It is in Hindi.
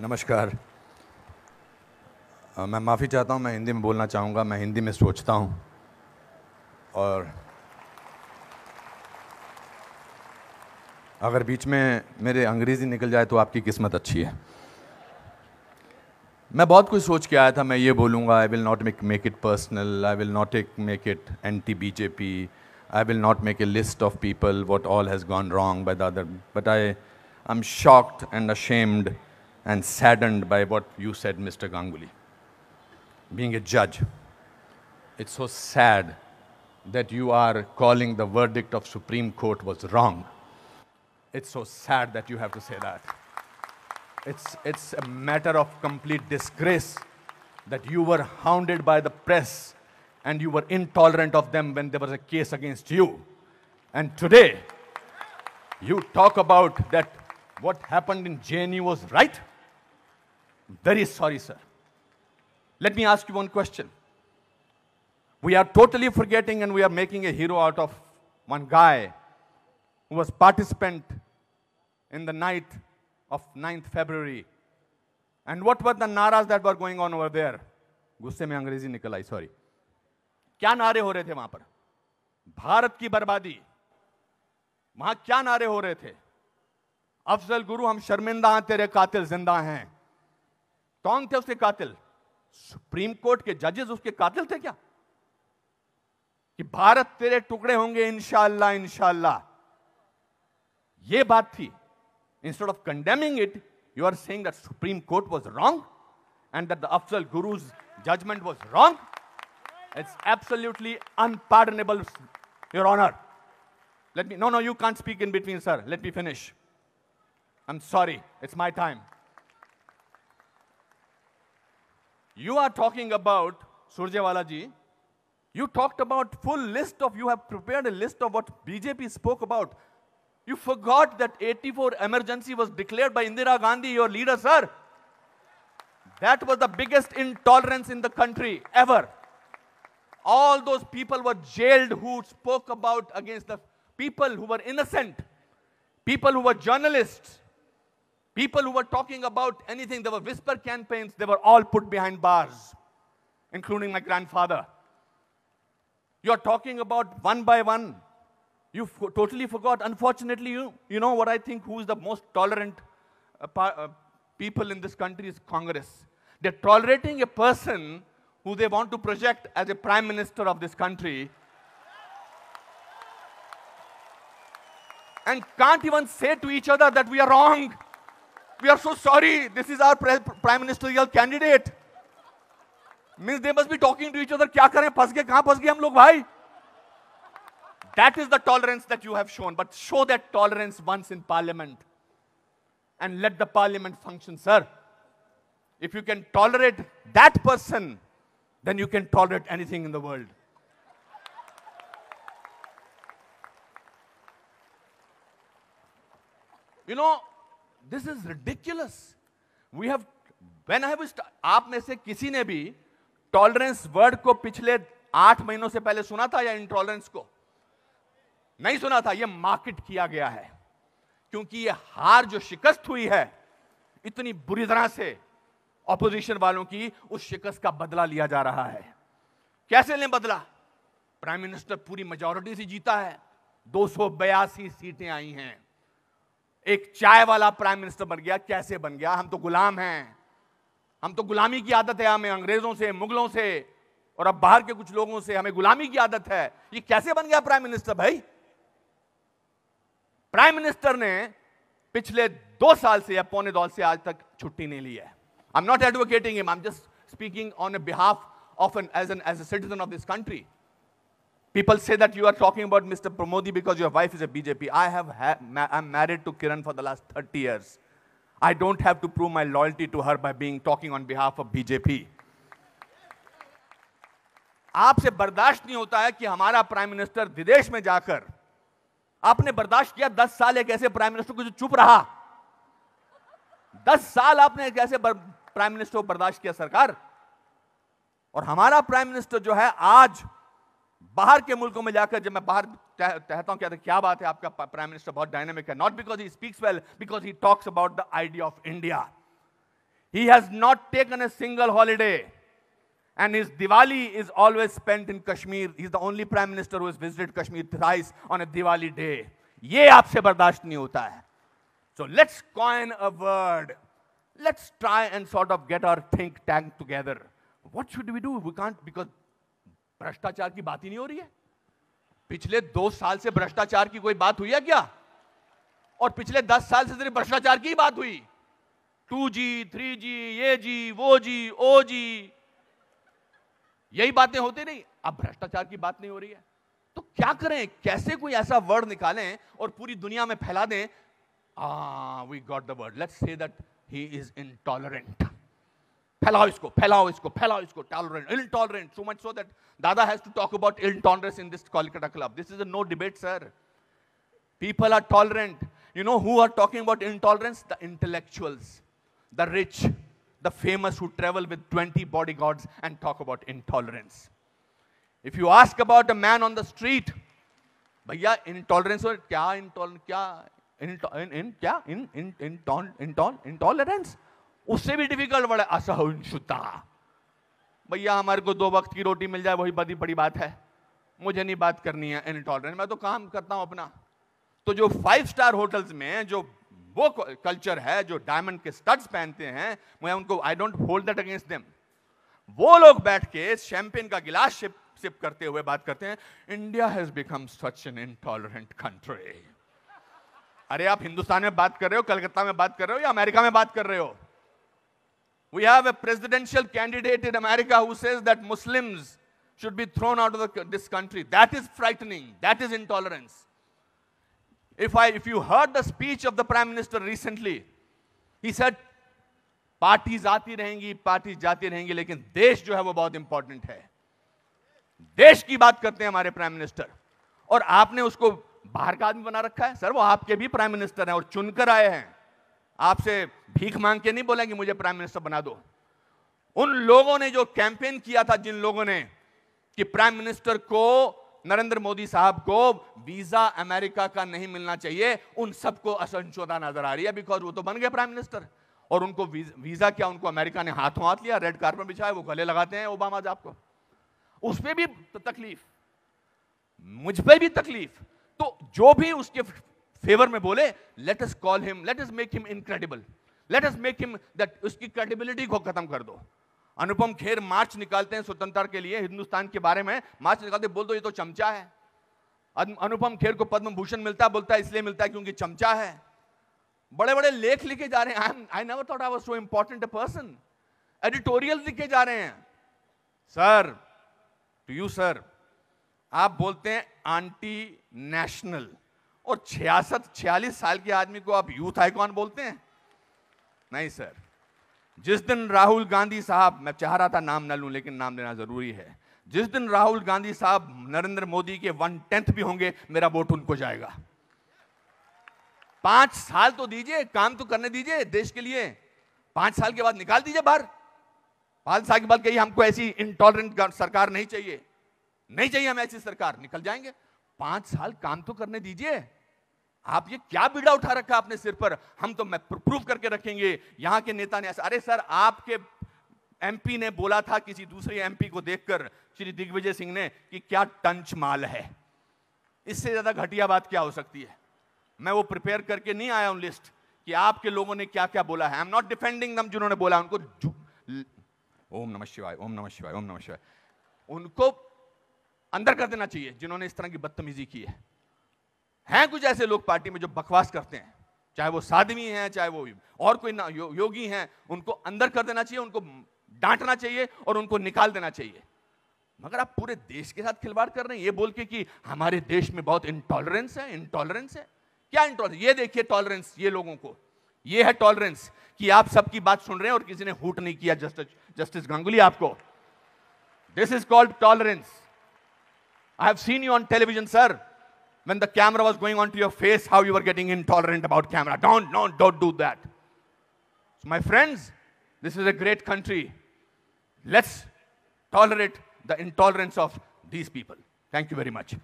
नमस्कार मैं माफ़ी चाहता हूँ मैं हिंदी में बोलना चाहूँगा मैं हिंदी में सोचता हूँ और अगर बीच में मेरे अंग्रेज़ी निकल जाए तो आपकी किस्मत अच्छी है मैं बहुत कुछ सोच के आया था मैं ये बोलूँगा I will not make make it personal I will not make it anti BJP I will not make a list of people what all has gone wrong by the other but I I am shocked and ashamed and saddened by what you said, Mr. Ganguly. Being a judge, it's so sad that you are calling the verdict of Supreme Court was wrong. It's so sad that you have to say that. It's, it's a matter of complete disgrace that you were hounded by the press and you were intolerant of them when there was a case against you. And today, you talk about that what happened in JNU was right. Very sorry, sir. Let me ask you one question. We are totally forgetting and we are making a hero out of one guy who was participant in the night of 9th February. And what were the naras that were going on over there? गुस्से में अंग्रेजी निकल आई सॉरी क्या नारे हो रहे थे वहां पर भारत की बर्बादी वहां क्या नारे हो रहे थे अफजल गुरु हम शर्मिंदा हैं तेरे कातिल जिंदा हैं कौन थे उसके कातिल सुप्रीम कोर्ट के जजेस उसके कातिल थे क्या कि भारत तेरे टुकड़े होंगे इंशाला इनशाला ये बात थी instead of condemning it you are saying that supreme court was wrong and that the Afzal Guru's judgment was wrong it's absolutely unpardonable your honour let me no no you can't speak in between sir let me finish I am sorry it's my time You are talking about Surjewala ji. You talked about full list of, you have prepared a list of what BJP spoke about. You forgot that 84 emergency was declared by Indira Gandhi, your leader, sir. That was the biggest intolerance in the country ever. All those people were jailed who spoke about against the people who were innocent, people who were journalists, People who were talking about anything, there were whisper campaigns, they were all put behind bars, including my grandfather. You're talking about one by one. You f- totally forgot. Unfortunately, you, you know what I think who is the most tolerant uh, pa- uh, people in this country is Congress. They're tolerating a person who they want to project as a prime minister of this country and can't even say to each other that we are wrong. We are so sorry. This is our prime ministerial candidate. Means they must be talking to each other. क्या करें फंस गए कहाँ फंस गए That is the tolerance that you have shown. But show that tolerance once in parliament. And let the parliament function, sir. If you can tolerate that person, then you can tolerate anything in the world. You know, this is ridiculous we have when I आप में से किसी ने भी टॉलरेंस वर्ड को पिछले आठ महीनों से पहले सुना था या इंटॉलरेंस को नहीं सुना था यह मार्केट किया गया है क्योंकि ये हार जो शिकस्त हुई है इतनी बुरी तरह से ऑपोजिशन वालों की उस शिकस्त का बदला लिया जा रहा है कैसे लें बदला प्राइम मिनिस्टर पूरी मेजोरिटी से जीता है दो सीटें आई हैं एक चाय वाला प्राइम मिनिस्टर बन गया कैसे बन गया हम तो गुलाम हैं हम तो गुलामी की आदत है हमें अंग्रेजों से मुगलों से और अब बाहर के कुछ लोगों से हमें गुलामी की आदत है ये कैसे बन गया प्राइम मिनिस्टर भाई प्राइम मिनिस्टर ने पिछले दो साल से या पौने दौल से आज तक छुट्टी नहीं ली है I am not advocating him I am just speaking on behalf of an as an as a citizen of this country People say that you are talking about Mr. Pramodi because your wife is a BJP. I have ha ma I'm married to Kiran for the last 30 years. I don't have to prove my loyalty to her by being talking on behalf of BJP. आपसे बर्दाश्त नहीं होता है कि हमारा प्राइम मिनिस्टर विदेश में जाकर आपने बर्दाश्त किया दस साल एक ऐसे प्राइम मिनिस्टर को जो चुप रहा दस साल आपने एक ऐसे प्राइम मिनिस्टर को बर्दाश्त किया सरकार और हमारा प्राइम मिनिस्टर जो है आज बाहर के मुल्कों में जाकर जब मैं बाहर कहता हूं क्या बात है आपका प्राइम मिनिस्टर बहुत डायनेमिक है not because he speaks well because he talks about the idea of India he has not taken a single holiday and is Diwali is always spent in Kashmir is the only prime minister visited Kashmir thrice on a Diwali day ये आपसे बर्दाश्त नहीं होता है so let's coin a word let's try and sort of get our think tank together what should we do we can't because भ्रष्टाचार की बात ही नहीं हो रही है पिछले दो साल से भ्रष्टाचार की कोई बात हुई है क्या और पिछले दस साल से सिर्फ भ्रष्टाचार की बात हुई टू जी थ्री जी ये जी वो जी ओ जी यही बातें होती नहीं अब भ्रष्टाचार की बात नहीं हो रही है तो क्या करें कैसे कोई ऐसा वर्ड निकालें और पूरी दुनिया में फैला दें we got the word let's say that he is intolerant फैलाओ इसको फैलाओ इसको फैलाओ इसको tolerant ill tolerant so much so that Dada has to talk about ill tolerance in this Calcutta club this is a no debate sir people are tolerant you know who are talking about intolerance the intellectuals the rich the famous who travel with 20 bodyguards and talk about intolerance if you ask about a man on the street भैया इंटॉलरेंस और क्या इंटॉल क्या इन इन क्या इन इन इंटॉल इंटॉल इंटॉलरेंस उससे भी डिफिकल्ट वर्ड असहिष्णुता भैया हमारे को दो वक्त की रोटी मिल जाए वही बड़ी बड़ी बात है मुझे नहीं बात करनी है इनटॉलरेंट मैं तो काम करता हूं अपना तो जो फाइव स्टार होटल्स में जो वो कल्चर है जो डायमंड के स्टड्स पहनते हैं मैं उनको I don't hold that against them वो लोग बैठ के शैंपेन का गिलास शिप सिप करते हुए बात करते हैं India has become such an intolerant country अरे आप हिंदुस्तान में बात कर रहे हो कलकत्ता में बात कर रहे हो या अमेरिका में बात कर रहे हो We have a presidential candidate in America who says that Muslims should be thrown out of the, this country. That is frightening. That is intolerance. If, I, if you heard the speech of the Prime Minister recently, he said, parties aati rahengi parties jaati rahengi lekin desh jo hai wo bahut important hai desh ki baat karte hain hamare prime minister aur aapne usko bahar ka aadmi bana rakha hai sir wo aapke bhi prime minister hain aur chunkar aaye hain आपसे भीख मांग के नहीं बोला कि मुझे प्राइम मिनिस्टर बना दो उन लोगों ने जो कैंपेन किया था जिन लोगों ने कि प्राइम मिनिस्टर को नरेंद्र मोदी साहब को वीजा अमेरिका का नहीं मिलना चाहिए उन सबको असंशोधा नजर आ रही है बिकॉज वो तो बन गए प्राइम मिनिस्टर और उनको वीजा क्या उनको अमेरिका ने हाथों हाथ लिया रेड कार्पेट बिछाया वो गले लगाते हैं ओबामा साहब को उस पर भी तो तकलीफ मुझ पर भी तकलीफ तो जो भी उसके फेवर में बोले let us call him let us make him incredible let us make him that उसकी क्रेडिबिलिटी को खत्म कर दो अनुपम खेर मार्च निकालते हैं स्वतंत्रता के लिए हिंदुस्तान के बारे में मार्च निकालते बोल दो ये तो चमचा है अनुपम खेर को पद्म भूषण मिलता बोलता है इसलिए मिलता है क्योंकि चमचा है बड़े बड़े लेख लिखे जा रहे हैं I never thought I was so important person editorial लिखे जा रहे हैं सर टू यू सर आप बोलते हैं आंटी नेशनल और छियासठ छियालीस साल के आदमी को आप यूथ आइकॉन बोलते हैं नहीं सर जिस दिन राहुल गांधी साहब मैं चाह रहा था नाम ना लूं लेकिन नाम लेना जरूरी है जिस दिन राहुल गांधी साहब नरेंद्र मोदी के वन टेंथ भी होंगे मेरा वोट उनको जाएगा पांच साल तो दीजिए काम तो करने दीजिए देश के लिए पांच साल के बाद निकाल दीजिए बाहर पांच साल के बाद कही हमको ऐसी इंटॉलरेंट सरकार नहीं चाहिए नहीं चाहिए हम ऐसी सरकार निकल जाएंगे पांच साल काम तो करने दीजिए आप ये क्या बीड़ा उठा रखा आपने सिर पर हम तो मैं प्रूव करके रखेंगे यहां के नेता ने अरे सर आपके एमपी ने बोला था किसी दूसरे एमपी को देखकर श्री दिग्विजय सिंह ने कि क्या टंच माल है इससे ज्यादा घटिया बात क्या हो सकती है मैं वो प्रिपेयर करके नहीं आया हूं लिस्ट कि आपके लोगों ने क्या क्या बोला है आई एम नॉट डिफेंडिंग दम जिन्होंने बोला उनको ओम नमः शिवाय ओम नमः शिवाय ओम नमः शिवाय उनको अंदर कर देना चाहिए जिन्होंने इस तरह की बदतमीजी की है हैं कुछ ऐसे लोग पार्टी में जो बकवास करते हैं चाहे वो साधवी हैं चाहे वो और कोई ना यो, योगी हैं उनको अंदर कर देना चाहिए उनको डांटना चाहिए और उनको निकाल देना चाहिए मगर आप पूरे देश के साथ खिलवाड़ कर रहे हैं ये बोल के कि हमारे देश में बहुत इंटॉलरेंस है इंटॉलरेंस है क्या इंटॉलरेंस ये देखिए टॉलरेंस ये लोगों को ये है टॉलरेंस कि आप सबकी बात सुन रहे हैं और किसी ने हूट नहीं किया जस्टिस जस्टिस गांगुली आपको this is called tolerance I have seen you on television, sir. When the camera was going onto your face, how you were getting intolerant about camera. Don't, don't, don't do that. So my friends, this is a great country. Let's tolerate the intolerance of these people. Thank you very much.